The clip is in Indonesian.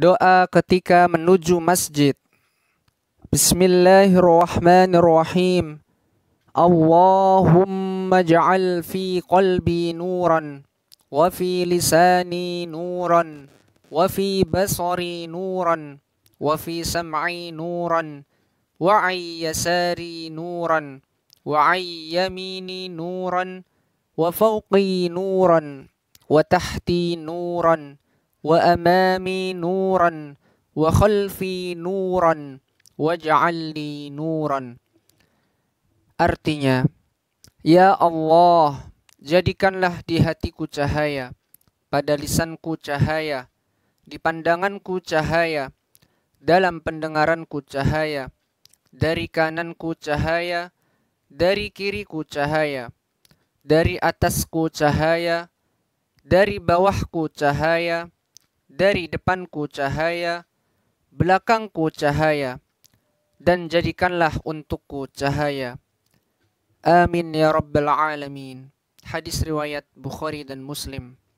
Doa ketika menuju masjid. Bismillahirrahmanirrahim. Allahumma ja'al fi qalbi nuran wa fi lisani nuran wa fi basari nuran wa fi sam'i nuran wa yasari nuran wa yamini nuran wa fawqi nuran wa tahti nuran وأمامي نورا وخلفي نورا waj'alni nuran. Artinya, Ya Allah, jadikanlah di hatiku cahaya, pada lisanku cahaya, di pandanganku cahaya, dalam pendengaranku cahaya, dari kananku cahaya, dari kiriku cahaya, dari atasku cahaya, dari bawahku cahaya, dari depanku cahaya, belakangku cahaya, dan jadikanlah untukku cahaya. Amin ya Rabbil Alamin. Hadis riwayat Bukhari dan Muslim.